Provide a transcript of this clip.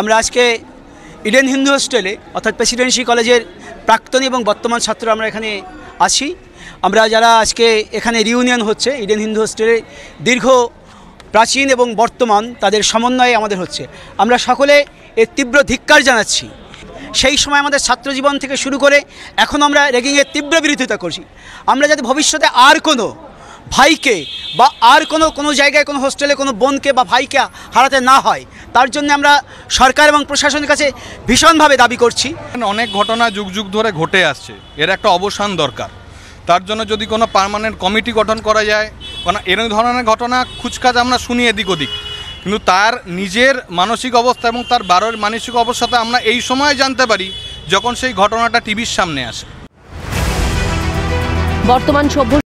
আমরা আজকে ইডেন হিন্দু হোস্টেলে অর্থাৎ প্রেসিডেন্সি কলেজের প্রাক্তন এবং বর্তমান ছাত্র আমরা এখানে আছি আমরা যারা আজকে এখানে রিউনিয়ন হচ্ছে ইডেন হিন্দু হোস্টেলে দীর্ঘ প্রাচীন এবং বর্তমান তাদের সমন্বয়ে আমাদের হচ্ছে আমরা সকলে এর তীব্র ধিক্কার জানাচ্ছি সেই সময় আমাদের ছাত্র জীবন থেকে শুরু করে এখন আমরা র্যাগিংয়ের তীব্র বিরোধিতা করছি আমরা যাতে ভবিষ্যতে আর কোনো ভাইকে বা আর কোনো কোনো জায়গায় কোনো হোস্টেলে কোনো বোনকে বা ভাইকে হারাতে না হয় তার জন্য আমরা সরকার এবং প্রশাসনের কাছে ভীষণভাবে দাবি করছি অনেক ঘটনা যুগ যুগ ধরে ঘটে আসছে এর একটা অবসান দরকার তার জন্য যদি কোনো পারমানেন্ট কমিটি গঠন করা যায় কারণ মানে এরম ধরনের ঘটনা খুচকাজ আমরা শুনি এদিক ওদিক কিন্তু তার নিজের মানসিক অবস্থা এবং তার বারোর মানসিক অবস্থাতে আমরা এই সময় জানতে পারি যখন সেই ঘটনাটা টিভির সামনে আসে বর্তমান সভ্য